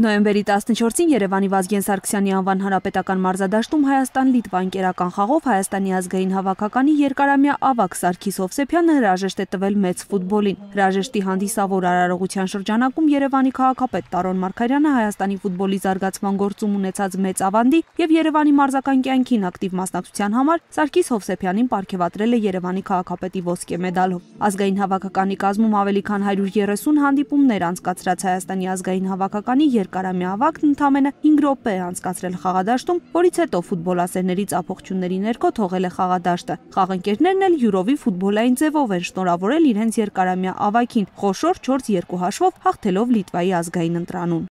Նոյեմբերի 14-ին Երևանի Վազգեն Սարգսյանի անվան հանրապետական մարզադաշտում Հայաստան-Լիտվա ընկերական խաղով Հայաստանի ազգային հավաքականի երկարամյա ավակ Սարգիս Հովսեփյանը հրաժեշտ է տվել մեծ ֆուտբոլին։ Հրաժեշտի հանդիսավոր արարողության շրջանակում Երևանի քաղաքապետ Տարոն Մարգարյանը Հայաստանի ֆուտբոլի զարգացման գործում ունեցած մեծ ավանդի եւ Երևանի մարզական կյանքին ակտիվ մասնակցության համար Սարգիս Հովսեփյանին ապարգևատրել է Երևանի քաղաքապետի ոսկե մեդալով։ Ազգային հավաքականի կազմում ավելի քան 130 հանդիպումներ անցկացրած Հայաստանի ազգային հավաքականի երկարամյա ավակն ընդամենը 5 րոպե է անցկացրել խաղադաշտում, որից հետո ֆուտբոլասերների ծափողջունների ներքո թողել է խաղադաշտը։ Խաղընկերներն էլ յուրովի ֆուտբոլային ձևով են շնորհավորել իրենց երկարամյա ավակին, խոշոր 4-2 հաշվով հաղթելով Լիտվայի ազգային ընտրանուն։